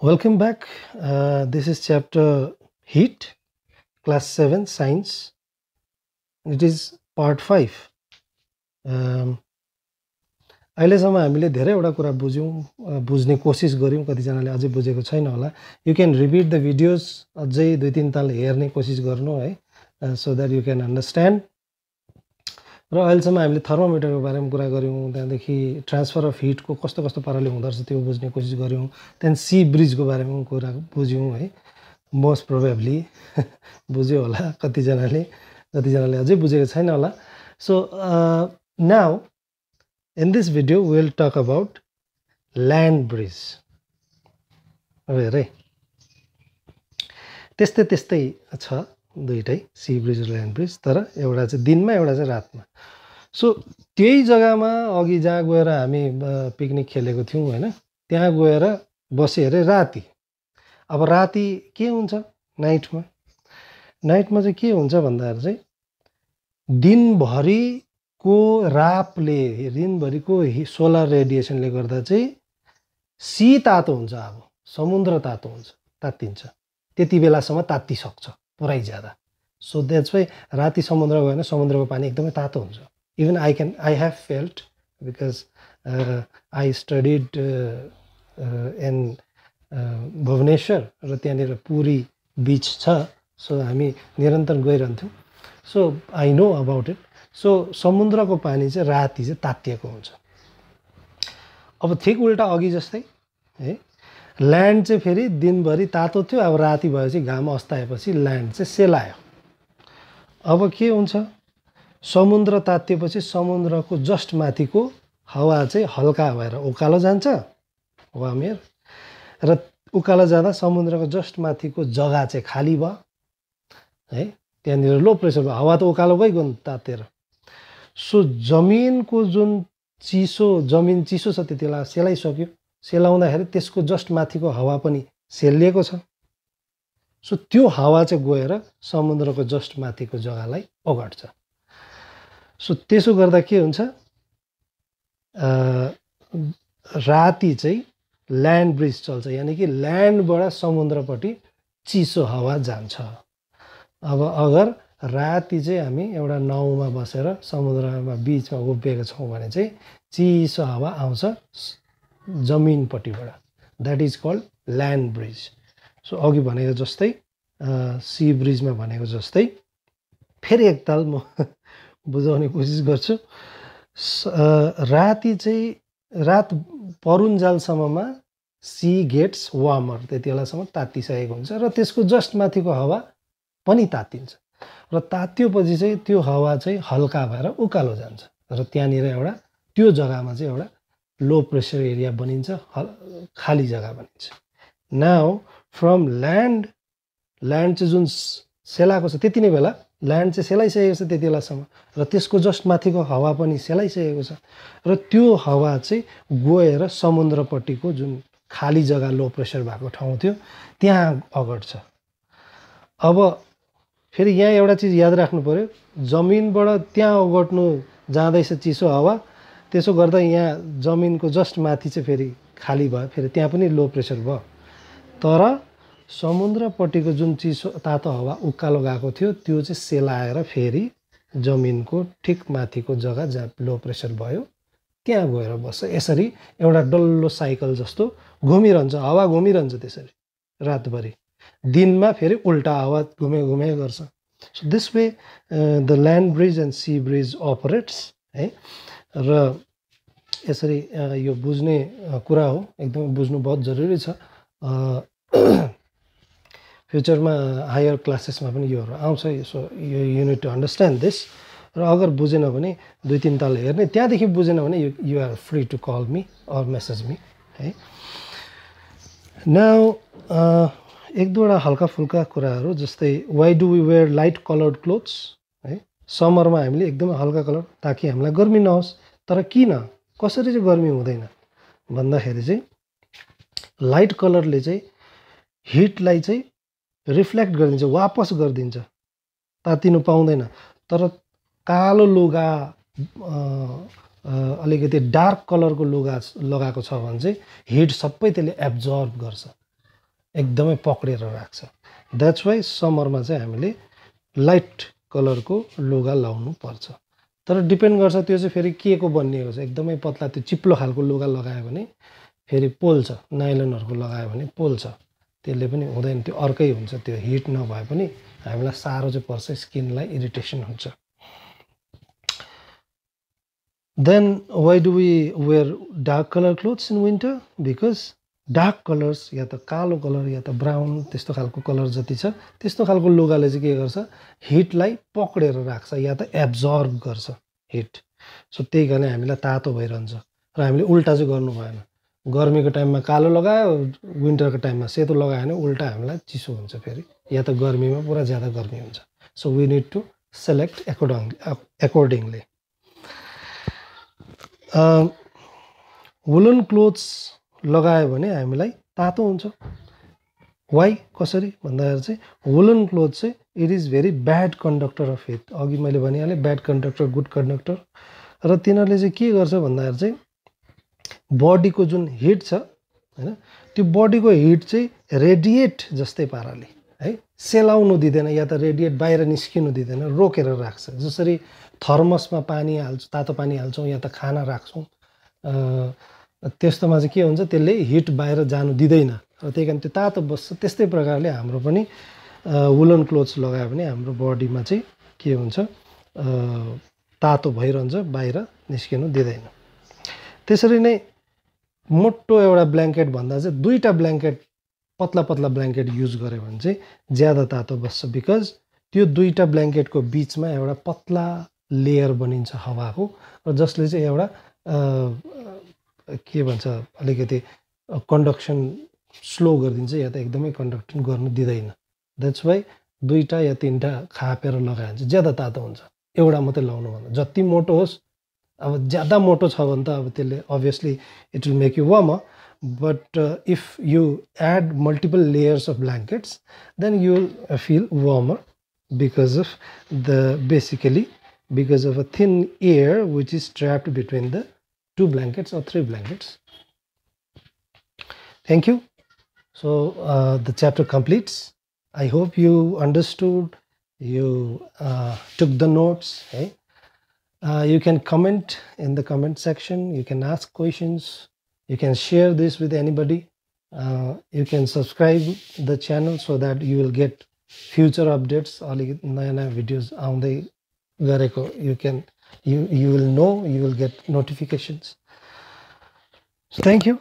Welcome back. Uh, this is chapter Heat, class 7 science. It is part 5. Um, अहिलेसम्म हामीले धेरैवटा कुरा बुझ्यौँ बुझ्ने कोसिस गऱ्यौँ कतिजनाले अझै बुझेको छैन होला you can repeat the videos अझै दुई तिन ताल हेर्ने कोसिस गर्नु है so that you can understand र अहिलेसम्म हामीले थर्मोमिटरको बारेमा कुरा गऱ्यौँ त्यहाँदेखि ट्रान्सफर अफ हिटको कस्तो कस्तो पाराले हुँदो रहेछ त्यो बुझ्ने कोसिस गऱ्यौँ त्यहाँदेखि सी ब्रिजको बारेमा कुरा बुझ्यौँ है मोस्ट प्रोभेबली बुझ्यो होला कतिजनाले कतिजनाले अझै बुझेको छैन होला so now in this video will talk about land breeze अब हेरे त्यस्तै त्यस्तै छ दुइटै सी ब्रिज र ल्यान्ड ब्रिज तर एउटा चाहिँ दिनमा एउटा चाहिँ रातमा सो त्यही जग्गामा अघि जहाँ गएर हामी पिकनिक खेलेको थियौँ होइन त्यहाँ गएर बस्यो अरे राति अब राति के हुन्छ नाइटमा नाइटमा चाहिँ के हुन्छ भन्दाखेरि चाहिँ दिनभरिको रापले दिनभरिको सोलर रेडिएसनले गर्दा चाहिँ सी तातो हुन्छ अब समुद्र तातो हुन्छ तात्तिन्छ त्यति बेलासम्म तात्तिसक्छ पुरै ज्यादा सो द्याट्स वाइ राति समुद्र गयो भने समुद्रको पानी एकदमै तातो हुन्छ even I can I have felt because I studied in Bhubaneswar र त्यहाँनिर पुरी बिच छ सो हामी निरन्तर गइरहन्थ्यौँ so I know about it so समुद्रको पानी चाहिँ राति चाहिँ तातिएको हुन्छ अब ठिक उल्टा अघि जस्तै है ल्यान्ड चाहिँ फेरि दिनभरि तातो थियो अब राति भएपछि घाम अस्ताएपछि ल्यान्ड चाहिँ सेलायो अब के हुन्छ समुद्र तातिएपछि समुद्रको जस्ट माथिको हावा चाहिँ हल्का भएर उकालो जान्छ वामेर र उकालो जाँदा समुद्रको जस्ट माथिको जग्गा चाहिँ खाली भयो है त्यहाँनिर लो प्रेसर भयो हावा त उकालो गइगयो नि तातेर सो जमिनको जुन चिसो जमिन चिसो छ त्यति बेला सेलाइसक्यो सेलाउँदाखेरि त्यसको जस्ट माथिको हावा पनि सेलिएको छ सो त्यो हावा चाहिँ गएर समुद्रको जस्ट माथिको जग्गालाई ओगट्छ सो त्यसो गर्दा के हुन्छ राति चाहिँ ल्यान्ड ब्रिज चल्छ यानि कि ल्यान्डबाट समुद्रपट्टि चिसो हावा जान्छ अब अगर राति चाहिँ हामी एउटा नाउमा बसेर समुद्रमा बिचमा उभिएको छौँ भने चाहिँ चिसो हावा आउँछ जमिनपट्टिबाट that is called land breeze so अघि भनेको जस्तै सी ब्रिजमा भनेको जस्तै फेरि एकताल म बुझाउने कोसिस गर्छु राति चाहिँ रात परुन्जालसम्ममा सी गेट्स वार्मर त्यति बेलासम्म तातिसकेको हुन्छ र त्यसको जस्ट माथिको हावा पनि तातिन्छ र तात्योपछि चाहिँ त्यो हावा चाहिँ हल्का भएर उकालो जान्छ र त्यहाँनिर एउटा त्यो जग्गामा चाहिँ एउटा लो प्रेसर एरिया बनिन्छ खाली जग्गा बनिन्छ नाउ फ्रम ल्यान्ड ल्यान्ड चाहिँ जुन सेलाएको छ त्यति नै बेला ल्यान्ड चाहिँ सेलाइसकेको छ त्यति बेलासम्म र त्यसको जस्ट माथिको हावा पनि सेलाइसकेको छ र त्यो हावा चाहिँ गएर समुद्रपट्टिको जुन खाली जग्गा लो प्रेसर भएको ठाउँ थियो त्यहाँ अगट्छ अब फेरि यहाँ एउटा चिज याद राख्नु पऱ्यो जमिनबाट त्यहाँ ओगट्नु जाँदैछ चिसो हावा त्यसो गर्दा यहाँ जमिनको जस्ट माथि चाहिँ फेरि खाली भयो फेरि त्यहाँ पनि लो प्रेसर भयो तर समुद्रपट्टिको जुन चिसो तातो हावा उकालो गएको थियो त्यो चाहिँ सेलाएर फेरि जमिनको ठिक माथिको जग्गा जहाँ लो प्रेसर भयो त्यहाँ गएर बस्छ यसरी एउटा डल्लो साइकल जस्तो घुमिरहन्छ हावा घुमिरहन्छ त्यसरी रातभरि दिनमा फेरि उल्टा हावा घुमे घुमे गर्छ so this way the land breeze and sea breeze operates है र यसरी यो बुझ्ने कुरा हो एकदमै बुझ्नु बहुत जरुरी छ फ्युचरमा हायर क्लासेसमा पनि योहरू आउँछ यसो यो युनिट टु अन्डरस्ट्यान्ड दिस र अगर बुझेन भने दुई तिन ताल हेर्ने त्यहाँदेखि बुझेन भने you you're free to call me or message me है न एक दुईवटा हल्का फुल्का कुराहरू जस्तै why do we wear light coloured clothes समरमा हामीले एकदम हल्का कलर ताकि हामीलाई गर्मी नहोस् तर किन कसरी चाहिँ गर्मी हुँदैन भन्दाखेरि चाहिँ लाइट कलरले चाहिँ हिटलाई चाहिँ रिफ्लेक्ट गरिदिन्छ वापस गरिदिन्छ तातिनु पाउँदैन तर कालो लुगा अलिकति डार्क कलरको लुगा लगाएको छ भने चाहिँ हिट सबै त्यसले एब्जर्भ गर्छ एकदमै पक्रेर राख्छ द्याट्स वाइ समरमा चाहिँ हामीले लाइट कलरको लुगा लाउनु पर्छ तर डिपेन्ड गर्छ त्यो चाहिँ फेरि के को बनिएको छ एकदमै पत्ला त्यो चिप्लो खालको लुगा लगायो भने फेरि पोल्छ नाइलनहरूको लगायो भने पोल्छ त्यसले पनि हुँदैन त्यो अर्कै हुन्छ त्यो हिट नभए पनि हामीलाई साह्रो चाहिँ पर्छ स्किनलाई इरिटेसन हुन्छ then why do we wear dark colour clothes in winter because dark colours या त कालो कलर या त ब्राउन त्यस्तो खालको कलर जति छ त्यस्तो खालको लुगाले चाहिँ के गर्छ हिटलाई पक्रेर राख्छ या त एब्जर्ब गर्छ हिट सो त्यही कारणले हामीलाई तातो भइरहन्छ र हामीले उल्टा चाहिँ गर्नु भएन गर्मीको टाइममा कालो लगायो विन्टरको टाइममा सेतो लगायो भने उल्टा हामीलाई चिसो हुन्छ फेरि या त गर्मीमा पुरा ज्यादा गर्मी हुन्छ so we need to select according accordingly woollen clothes लगायो भने हामीलाई तातो हुन्छ वाइ कसरी भन्दाखेरि चाहिँ वुलन क्लोथ चाहिँ it is very bad conductor of heat अघि मैले भनिहालेँ ब्याड कन्डक्टर गुड कन्डक्टर र तिनीहरूले चाहिँ के गर्छ भन्दाखेरि चाहिँ बडीको जुन हिट छ होइन त्यो बडीको हिट चाहिँ रेडिएट जस्तै पाराले है सेलाउनु दिँदैन या त रेडिएट बाहिर निस्किनु दिँदैन रोकेर राख्छ जसरी थर्मसमा पानी हाल्छ तातो पानी हाल्छौँ या त खाना राख्छौँ त्यस्तोमा चाहिँ के हुन्छ त्यसले हिट बाहिर जानु दिँदैन र त्यही कारण त्यो तातो बस्छ त्यस्तै प्रकारले हाम्रो पनि वुलन क्लोथ्स लगायो भने हाम्रो बडीमा चाहिँ के हुन्छ तातो भइरहन्छ बाहिर निस्किनु दिँदैन त्यसरी नै मोटो एउटा ब्ल्याङ्केट भन्दा चाहिँ दुईवटा ब्ल्याङ्केट पत्ला पत्ला ब्ल्याङ्केट युज गऱ्यो भने चाहिँ ज्यादा तातो बस्छ बिकज त्यो दुईवटा ब्ल्याङ्केटको बिचमा एउटा पत्ला लेयर बनिन्छ हावाको र जसले चाहिँ एउटा के भन्छ अलिकति कन्डक्सन स्लो गरिदिन्छ या त एकदमै कन्डक्सन गर्नु दिँदैन द्याट्स वाइ दुईवटा या तिनवटा खापेर लगायो भने चाहिँ ज्यादा तातो हुन्छ एउटा मात्रै लाउनु भन्दा जति मोटो होस् अब ज्यादा मोटो छ भने त अब त्यसले obviously it will make you warm but if you add multiple layers of blankets then you feel warmer because of the basically because of a thin air which is trapped between the two blankets or three blankets thank you so uh, the chapter completes i hope you understood you uh, took the notes Hey, uh, you can comment in the comment section you can ask questions you can share this with anybody uh, you can subscribe the channel so that you will get future updates or videos on the you can you you will know you will get notifications thank you